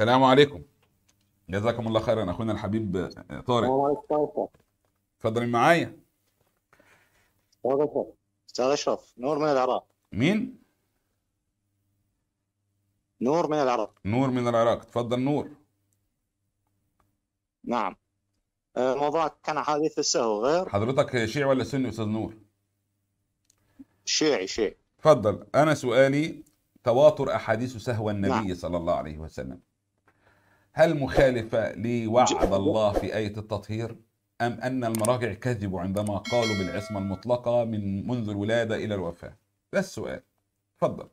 السلام عليكم جزاكم الله خيرا اخونا الحبيب آه، طارق السلام اتفضل معايا استاذ اشرف نور من العراق مين نور من العراق نور من العراق تفضل نور نعم آه، موضوع كان حديث السهو غير حضرتك شيعي ولا سني استاذ نور شيعي شيعي تفضل انا سؤالي تواتر احاديث سهو النبي نعم. صلى الله عليه وسلم هل مخالفة لوعد الله في آية التطهير أم أن المراجع كذبوا عندما قالوا بالعصمة المطلقة من منذ الولادة إلى الوفاة ده السؤال تفضل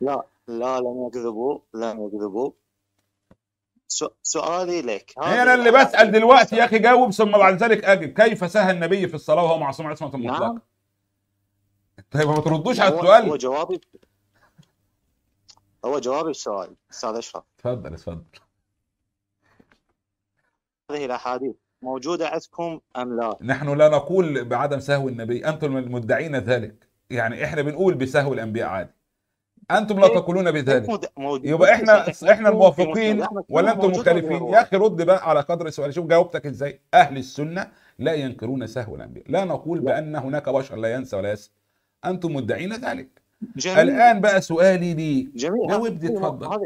لا لا لم يكذبوا لم يكذبوا سؤالي لك انا اللي بسال دلوقتي يا اخي جاوب ثم بعد ذلك اجب كيف سهى النبي في الصلاه وهو معصوم عصمه مطلقه؟ نعم طيب ما تردوش على السؤال هو جوابي هو جوابي السؤال استاذ اشرف تفضل تفضل هذه الأحاديث موجودة عندكم أم لا نحن لا نقول بعدم سهو النبي أنتم المدعين ذلك يعني إحنا بنقول بسهو الأنبياء عادي انتم لا إيه، تقولون بذلك يبقى احنا احنا الموافقين ولا انتم مختلفين يا اخي رد بقى على قدر السؤال شوف جاوبتك ازاي اهل السنه لا ينكرون سهو الانبياء لا نقول بان هناك بشر لا ينسى ولا يسهو انتم مدعين ذلك جميل. الان بقى سؤالي لو جاوبني اتفضل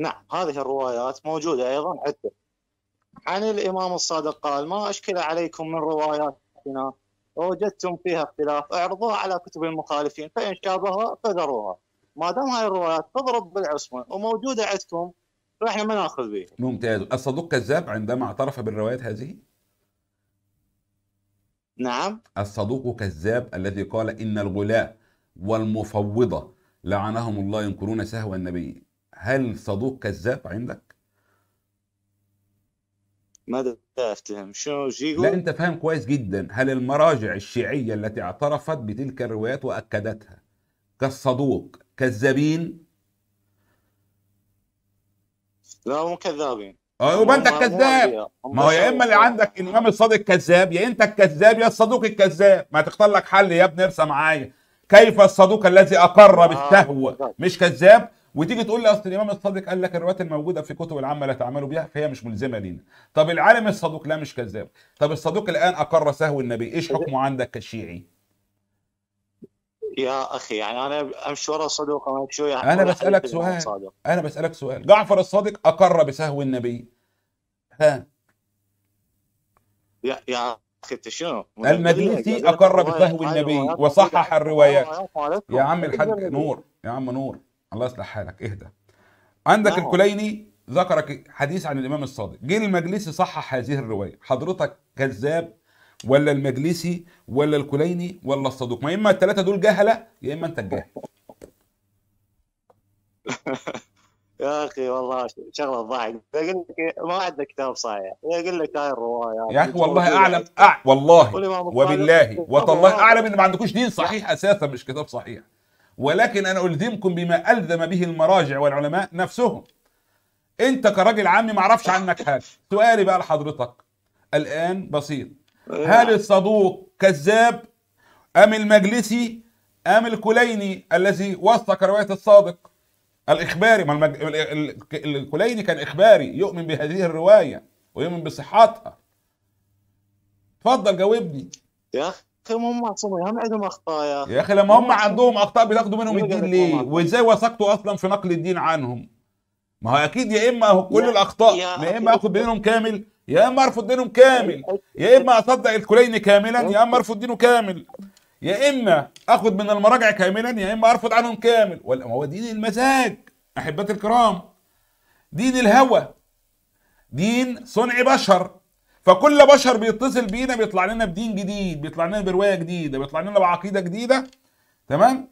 نعم هذه الروايات موجودة أيضا عدة عن الإمام الصادق قال ما أشكل عليكم من رواياتنا ووجدتم فيها اختلاف اعرضوها على كتب المخالفين فإن شابهها فذروها ما دام هاي الروايات تضرب بالعصمة وموجودة عندكم فإحنا ما ناخذ بها ممتاز الصدوق كذاب عندما اعترف بالروايات هذه نعم الصدوق كذاب الذي قال إن الغلاة والمفوضة لعنهم الله ينكرون سهو النبي هل صدوق كذاب عندك؟ ماذا افتهم شو جيجو؟ لا انت فاهم كويس جدا هل المراجع الشيعيه التي اعترفت بتلك الروايات واكدتها كالصدوق كذابين؟ لا هم كذابين اه يبقى انت الكذاب ما هو يا اما اللي عندك الامام الصادق كذاب يا انت الكذاب يا الصدوق الكذاب ما تختار لك حل يا ابني ارسى معايا كيف الصدوق الذي اقر آه، بالسهو مش كذاب وتيجي تقول لي اصل الامام الصادق قال لك الروايات الموجوده في كتب العامه لا تعملوا بها فهي مش ملزمه لينا طب العالم الصدوق لا مش كذاب طب الصدوق الان اقر سهو النبي ايش حكمه عندك كشيعي يا اخي يعني انا امشي ورا الصدوق وما يعني انا بسالك سؤال انا بسالك سؤال جعفر الصادق اقر بسهو النبي ها يا يا اخي شنو المجلسي اقر بسهو النبي أيوة، وصحح الروايات يا عم الحاج نور يا عم نور الله يصلح حالك اهدى عندك أوه. نعم. الكليني ذكرك حديث عن الامام الصادق جه المجلسي صحح هذه الروايه حضرتك كذاب ولا المجلسي ولا الكليني ولا الصدوق ما اما الثلاثه دول جهله يا اما انت الجاهل يا اخي والله شغله ضحك بقول لك إيه، ما عندك كتاب صحيح يقول لك هاي الروايه يا اخي والله اعلم أع... والله وبالله وتالله اعلم ان ما عندكوش دين صحيح اساسا مش كتاب صحيح ولكن أنا ألزمكم بما ألزم به المراجع والعلماء نفسهم أنت كراجل عام معرفش عنك حاجة سؤالي بقى لحضرتك الآن بسيط هل الصدوق كذاب أم المجلسي أم الكليني الذي وثق رواية الصادق الإخباري ما المج... الكليني كان إخباري يؤمن بهذه الرواية ويؤمن بصحتها اتفضل جاوبني يا اخي هم معصومين هم عندهم اخطاء يا اخي يا اخي لما هم عندهم اخطاء بتاخدوا منهم الدين ليه؟ وازاي وثقتوا اصلا في نقل الدين عنهم؟ ما هو اكيد يا اما كل الاخطاء يا اما اخد دينهم كامل يا اما ارفض دينهم كامل يا اما اصدق الكليني كاملا يا اما ارفض دينه كامل يا اما اخد من المراجع كاملا يا اما ارفض عنهم كامل ولا هو دين المزاج احبتي الكرام دين الهوى دين صنع بشر فكل بشر بيتصل بينا بيطلع لنا بدين جديد بيطلع لنا بروايه جديده بيطلع لنا بعقيده جديده تمام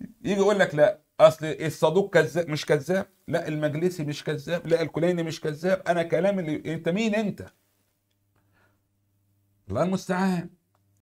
يجي يقول لك لا اصل الصدوق كذاب مش كذاب لا المجلسي مش كذاب لا الكليني مش كذاب انا كلام اللي انت مين انت الله المستعان